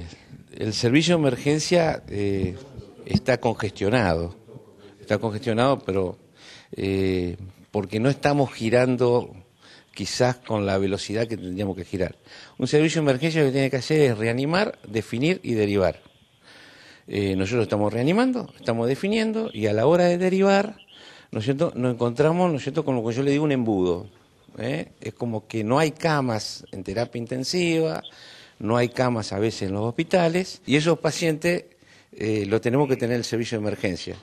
Eh, el servicio de emergencia eh, está congestionado, está congestionado, pero eh, porque no estamos girando quizás con la velocidad que tendríamos que girar. Un servicio de emergencia lo que tiene que hacer es reanimar, definir y derivar. nosotros estamos reanimando, estamos definiendo y a la hora de derivar, Nos encontramos, ¿no Con lo que yo le digo un embudo. Es como que no hay camas en terapia intensiva, no hay camas a veces en los hospitales y esos pacientes eh, lo tenemos que tener en el servicio de emergencia.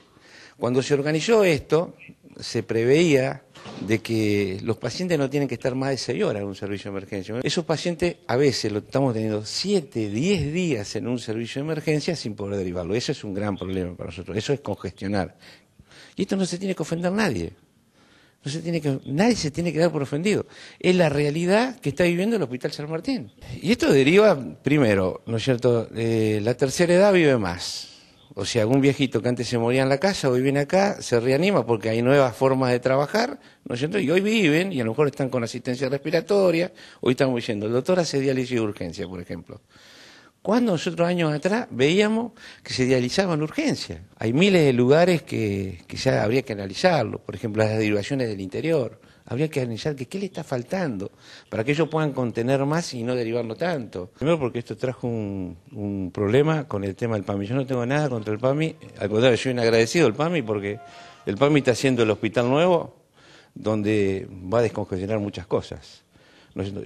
Cuando se organizó esto, se preveía de que los pacientes no tienen que estar más de seis horas en un servicio de emergencia. Esos pacientes a veces lo estamos teniendo siete, diez días en un servicio de emergencia sin poder derivarlo. Eso es un gran problema para nosotros. Eso es congestionar. Y esto no se tiene que ofender a nadie. No se tiene que, nadie se tiene que dar por ofendido. Es la realidad que está viviendo el Hospital San Martín. Y esto deriva, primero, ¿no es cierto? Eh, la tercera edad vive más. O sea, algún viejito que antes se moría en la casa, hoy viene acá, se reanima porque hay nuevas formas de trabajar, ¿no es cierto? Y hoy viven, y a lo mejor están con asistencia respiratoria, hoy estamos huyendo, el doctor hace diálisis de urgencia, por ejemplo. Cuando nosotros años atrás veíamos que se dializaban urgencias. Hay miles de lugares que ya habría que analizarlo, por ejemplo las derivaciones del interior. Habría que analizar que qué le está faltando para que ellos puedan contener más y no derivarlo tanto. Primero porque esto trajo un, problema con el tema del PAMI. Yo no tengo nada contra el PAMI, al contrario, soy un agradecido al PAMI porque el PAMI está haciendo el hospital nuevo donde va a descongestionar muchas cosas.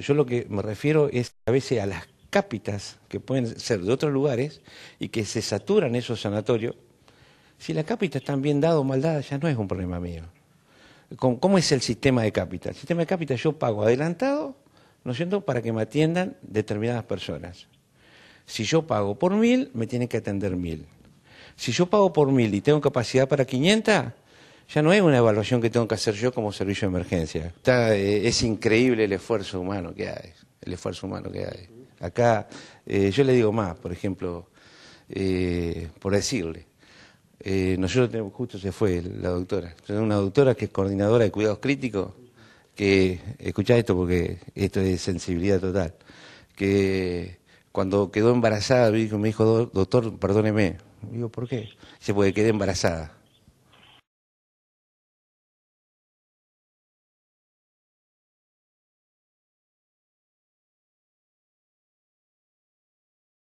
Yo lo que me refiero es a veces a las cápitas que pueden ser de otros lugares y que se saturan esos sanatorios, si las cápita están bien dadas o mal dadas, ya no es un problema mío. ¿Cómo es el sistema de cápita? El sistema de cápita yo pago adelantado, ¿no es para que me atiendan determinadas personas. Si yo pago por mil, me tienen que atender mil. Si yo pago por mil y tengo capacidad para 500, ya no es una evaluación que tengo que hacer yo como servicio de emergencia. Eh, es increíble el esfuerzo humano que hay, el esfuerzo humano que hay. Acá eh, yo le digo más, por ejemplo, eh, por decirle. Eh, nosotros tenemos, justo se fue la doctora, una doctora que es coordinadora de cuidados críticos, que, escucha esto porque esto es sensibilidad total, que cuando quedó embarazada me dijo, mi hijo doctor, perdóneme. Digo, ¿por qué? Dice, puede quedar embarazada.